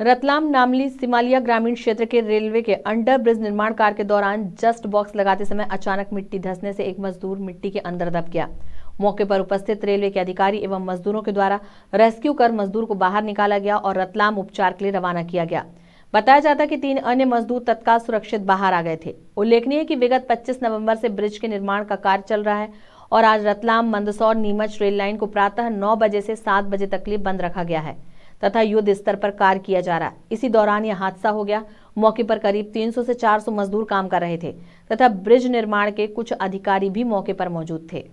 रतलाम नामली सिमालिया ग्रामीण क्षेत्र के रेलवे के अंडर ब्रिज निर्माण कार्य के दौरान जस्ट बॉक्स लगाते समय अचानक मिट्टी धंसने से एक मजदूर मिट्टी के अंदर दब गया मौके पर उपस्थित रेलवे के अधिकारी एवं मजदूरों के द्वारा रेस्क्यू कर मजदूर को बाहर निकाला गया और रतलाम उपचार के लिए रवाना किया गया बताया जाता कि तीन अन्य मजदूर तत्काल सुरक्षित बाहर आ गए थे उल्लेखनीय कि विगत 25 नवंबर से ब्रिज के निर्माण का कार्य चल रहा है और आज रतलाम मंदसौर नीमच रेल लाइन को प्रातः 9 बजे से 7 बजे तक लिए बंद रखा गया है तथा युद्ध स्तर पर कार्य किया जा रहा इसी दौरान यह हादसा हो गया मौके पर करीब 300 से 400 मजदूर काम कर रहे थे तथा ब्रिज निर्माण के कुछ अधिकारी भी मौके पर मौजूद थे